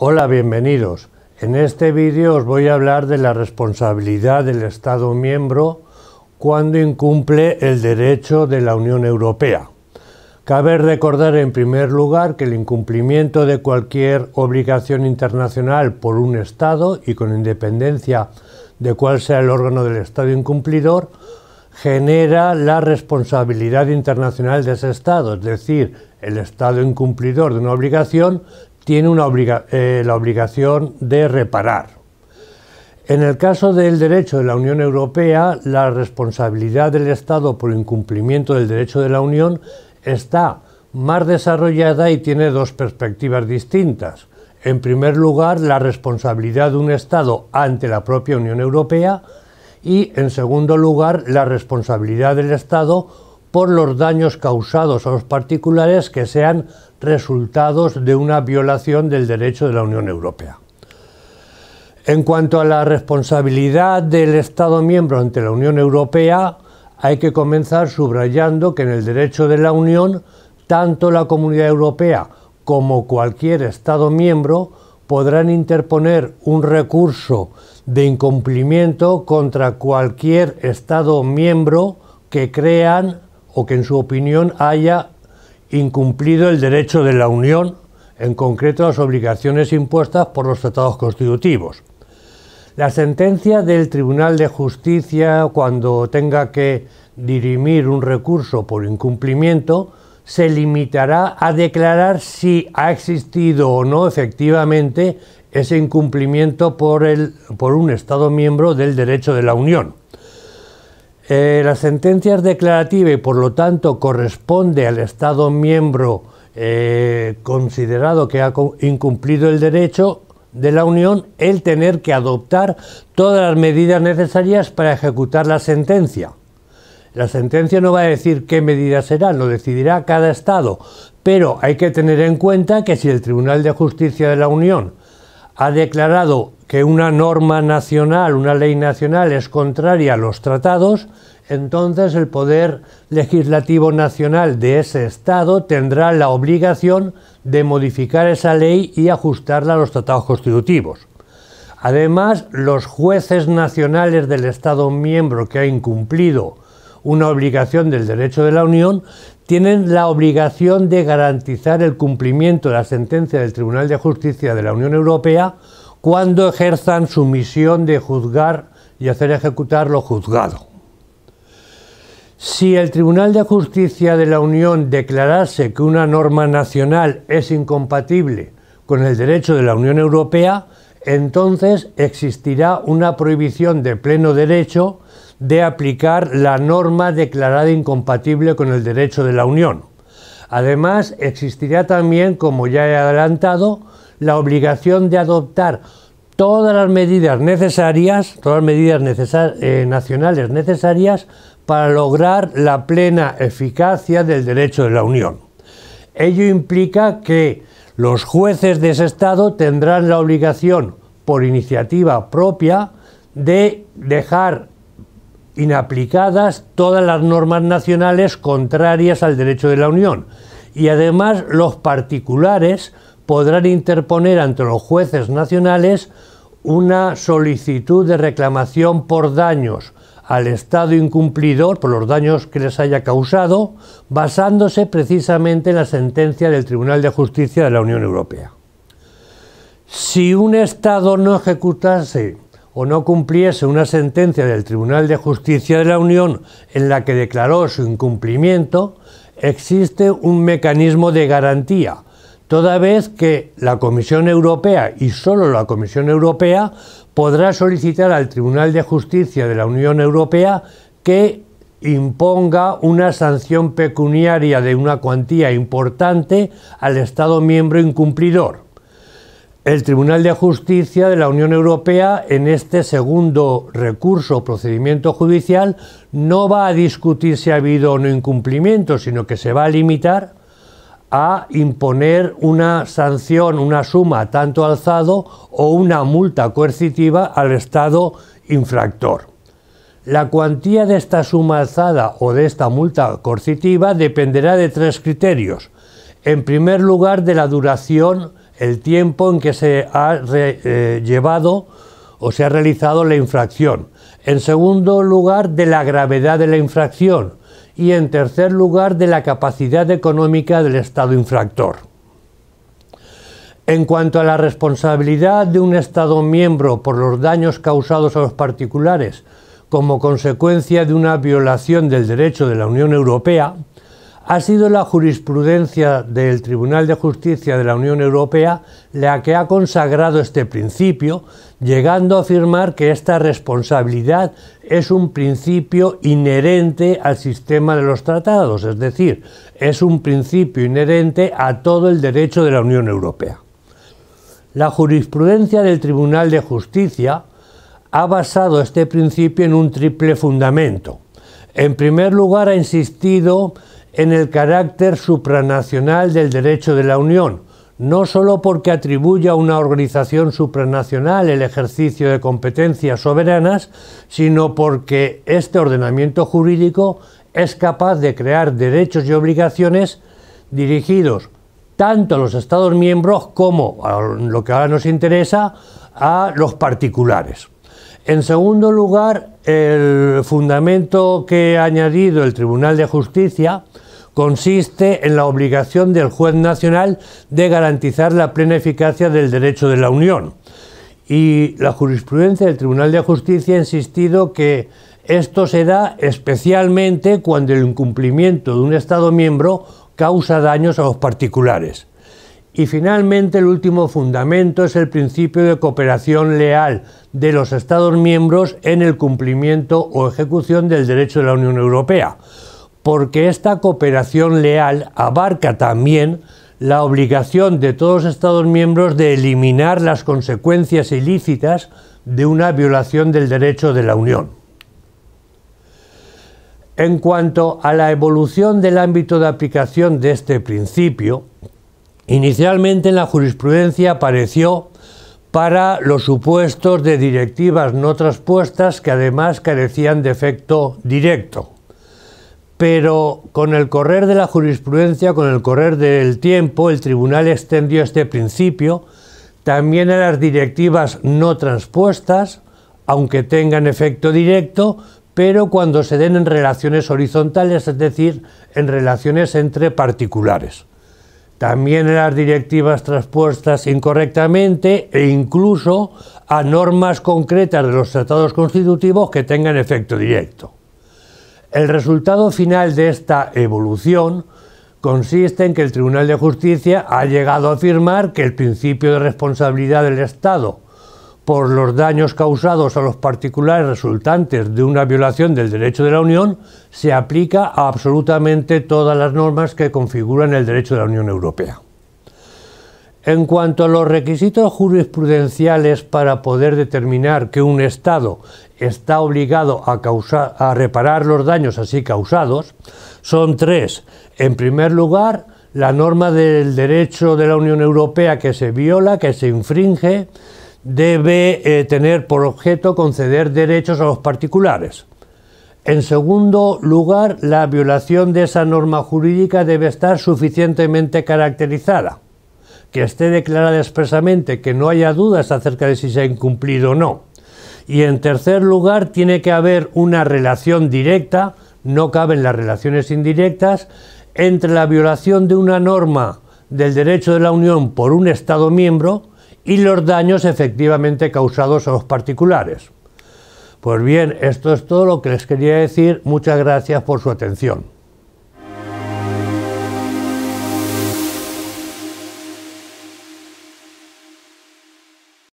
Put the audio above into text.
Hola, bienvenidos. En este vídeo os voy a hablar de la responsabilidad del Estado miembro cuando incumple el derecho de la Unión Europea. Cabe recordar en primer lugar que el incumplimiento de cualquier obligación internacional por un Estado y con independencia de cuál sea el órgano del Estado incumplidor, genera la responsabilidad internacional de ese Estado, es decir, el Estado incumplidor de una obligación tiene eh, la obligación de reparar. En el caso del derecho de la Unión Europea, la responsabilidad del Estado por incumplimiento del derecho de la Unión está más desarrollada y tiene dos perspectivas distintas. En primer lugar, la responsabilidad de un Estado ante la propia Unión Europea y, en segundo lugar, la responsabilidad del Estado por los daños causados a los particulares que sean resultados de una violación del derecho de la Unión Europea. En cuanto a la responsabilidad del Estado miembro ante la Unión Europea, hay que comenzar subrayando que en el derecho de la Unión, tanto la Comunidad Europea como cualquier Estado miembro podrán interponer un recurso de incumplimiento contra cualquier Estado miembro que crean o que en su opinión haya incumplido el derecho de la Unión, en concreto las obligaciones impuestas por los tratados constitutivos. La sentencia del Tribunal de Justicia cuando tenga que dirimir un recurso por incumplimiento se limitará a declarar si ha existido o no efectivamente ese incumplimiento por, el, por un Estado miembro del derecho de la Unión. Eh, la sentencia es declarativa y por lo tanto corresponde al Estado miembro eh, considerado que ha incumplido el derecho de la Unión el tener que adoptar todas las medidas necesarias para ejecutar la sentencia. La sentencia no va a decir qué medidas serán, lo decidirá cada Estado, pero hay que tener en cuenta que si el Tribunal de Justicia de la Unión ha declarado que una norma nacional, una ley nacional es contraria a los tratados, entonces el Poder Legislativo Nacional de ese Estado tendrá la obligación de modificar esa ley y ajustarla a los tratados constitutivos. Además, los jueces nacionales del Estado miembro que ha incumplido una obligación del derecho de la Unión, tienen la obligación de garantizar el cumplimiento de la sentencia del Tribunal de Justicia de la Unión Europea cuando ejerzan su misión de juzgar y hacer ejecutar lo juzgado. Si el Tribunal de Justicia de la Unión declarase que una norma nacional es incompatible con el derecho de la Unión Europea, entonces existirá una prohibición de pleno derecho de aplicar la norma declarada incompatible con el derecho de la Unión. Además, existirá también, como ya he adelantado, la obligación de adoptar todas las medidas necesarias, todas las medidas eh, nacionales necesarias para lograr la plena eficacia del derecho de la Unión. Ello implica que los jueces de ese Estado tendrán la obligación, por iniciativa propia, de dejar inaplicadas todas las normas nacionales contrarias al derecho de la Unión y además los particulares podrán interponer ante los jueces nacionales una solicitud de reclamación por daños al Estado incumplidor por los daños que les haya causado, basándose precisamente en la sentencia del Tribunal de Justicia de la Unión Europea. Si un Estado no ejecutase o no cumpliese una sentencia del Tribunal de Justicia de la Unión en la que declaró su incumplimiento, existe un mecanismo de garantía, toda vez que la Comisión Europea y solo la Comisión Europea podrá solicitar al Tribunal de Justicia de la Unión Europea que imponga una sanción pecuniaria de una cuantía importante al Estado miembro incumplidor el Tribunal de Justicia de la Unión Europea en este segundo recurso o procedimiento judicial no va a discutir si ha habido o no incumplimiento, sino que se va a limitar a imponer una sanción, una suma tanto alzado o una multa coercitiva al Estado infractor. La cuantía de esta suma alzada o de esta multa coercitiva dependerá de tres criterios. En primer lugar, de la duración el tiempo en que se ha eh, llevado o se ha realizado la infracción. En segundo lugar, de la gravedad de la infracción. Y en tercer lugar, de la capacidad económica del Estado infractor. En cuanto a la responsabilidad de un Estado miembro por los daños causados a los particulares como consecuencia de una violación del derecho de la Unión Europea, ha sido la jurisprudencia del Tribunal de Justicia de la Unión Europea la que ha consagrado este principio, llegando a afirmar que esta responsabilidad es un principio inherente al sistema de los tratados, es decir, es un principio inherente a todo el derecho de la Unión Europea. La jurisprudencia del Tribunal de Justicia ha basado este principio en un triple fundamento. En primer lugar, ha insistido en el carácter supranacional del derecho de la Unión, no sólo porque atribuye a una organización supranacional el ejercicio de competencias soberanas, sino porque este ordenamiento jurídico es capaz de crear derechos y obligaciones dirigidos tanto a los Estados miembros como, a lo que ahora nos interesa, a los particulares. En segundo lugar, el fundamento que ha añadido el Tribunal de Justicia consiste en la obligación del juez nacional de garantizar la plena eficacia del derecho de la Unión. Y la jurisprudencia del Tribunal de Justicia ha insistido que esto se da especialmente cuando el incumplimiento de un Estado miembro causa daños a los particulares. Y finalmente el último fundamento es el principio de cooperación leal de los Estados miembros en el cumplimiento o ejecución del derecho de la Unión Europea, porque esta cooperación leal abarca también la obligación de todos los Estados miembros de eliminar las consecuencias ilícitas de una violación del derecho de la Unión. En cuanto a la evolución del ámbito de aplicación de este principio, Inicialmente en la jurisprudencia apareció para los supuestos de directivas no transpuestas que además carecían de efecto directo. Pero con el correr de la jurisprudencia, con el correr del tiempo, el tribunal extendió este principio también a las directivas no transpuestas, aunque tengan efecto directo, pero cuando se den en relaciones horizontales, es decir, en relaciones entre particulares también las directivas transpuestas incorrectamente e incluso a normas concretas de los tratados constitutivos que tengan efecto directo. El resultado final de esta evolución consiste en que el Tribunal de Justicia ha llegado a afirmar que el principio de responsabilidad del Estado por los daños causados a los particulares resultantes de una violación del derecho de la Unión, se aplica a absolutamente todas las normas que configuran el derecho de la Unión Europea. En cuanto a los requisitos jurisprudenciales para poder determinar que un Estado está obligado a, causar, a reparar los daños así causados, son tres. En primer lugar, la norma del derecho de la Unión Europea que se viola, que se infringe, debe eh, tener por objeto conceder derechos a los particulares. En segundo lugar, la violación de esa norma jurídica debe estar suficientemente caracterizada, que esté declarada expresamente, que no haya dudas acerca de si se ha incumplido o no. Y en tercer lugar, tiene que haber una relación directa, no caben las relaciones indirectas, entre la violación de una norma del derecho de la Unión por un Estado miembro y los daños efectivamente causados a los particulares. Pues bien, esto es todo lo que les quería decir. Muchas gracias por su atención.